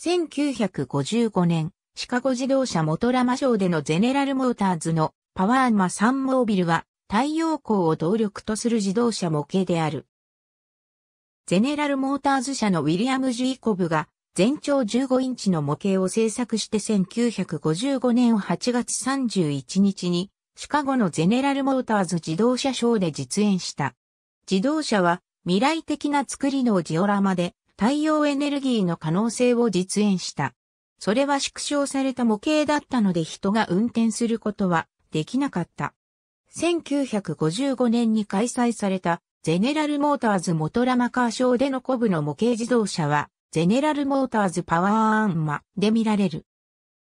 1955年、シカゴ自動車元ラマ賞でのゼネラルモーターズのパワーマ3モービルは太陽光を動力とする自動車模型である。ゼネラルモーターズ社のウィリアム・ジュイコブが全長15インチの模型を製作して1955年8月31日にシカゴのゼネラルモーターズ自動車ショーで実演した。自動車は未来的な作りのジオラマで太陽エネルギーの可能性を実演した。それは縮小された模型だったので人が運転することはできなかった。1955年に開催されたゼネラルモーターズモトラマカーショーでのコブの模型自動車はゼネラルモーターズパワーアンマで見られる。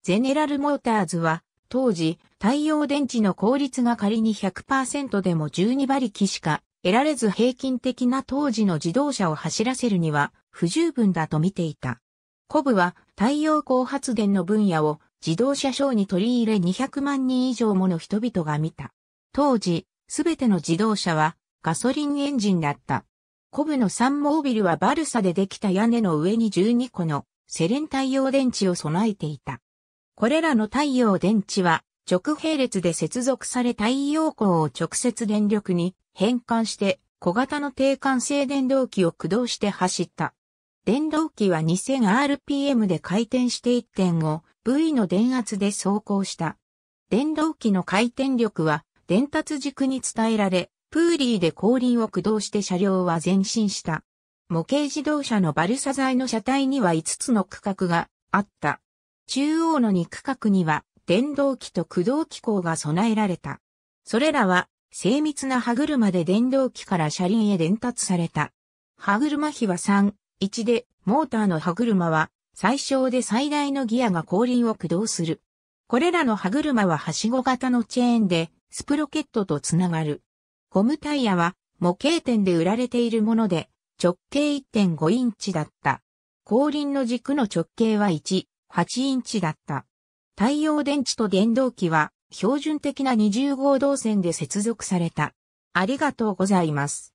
ゼネラルモーターズは当時太陽電池の効率が仮に100%でも12馬力しか得られず平均的な当時の自動車を走らせるには不十分だと見ていた。コブは太陽光発電の分野を自動車ショーに取り入れ200万人以上もの人々が見た。当時、すべての自動車はガソリンエンジンだった。コブのサンモービルはバルサでできた屋根の上に12個のセレン太陽電池を備えていた。これらの太陽電池は直並列で接続され太陽光を直接電力に変換して小型の低管性電動機を駆動して走った。電動機は 2000rpm で回転して 1.5V の電圧で走行した。電動機の回転力は伝達軸に伝えられ、プーリーで後輪を駆動して車両は前進した。模型自動車のバルサ材の車体には5つの区画があった。中央の2区画には電動機と駆動機構が備えられた。それらは精密な歯車で電動機から車輪へ伝達された。歯車比は3、1で、モーターの歯車は、最小で最大のギアが後輪を駆動する。これらの歯車ははしご型のチェーンで、スプロケットとつながる。ゴムタイヤは、模型店で売られているもので、直径1.5インチだった。後輪の軸の直径は1、8インチだった。太陽電池と電動機は標準的な20号動線で接続された。ありがとうございます。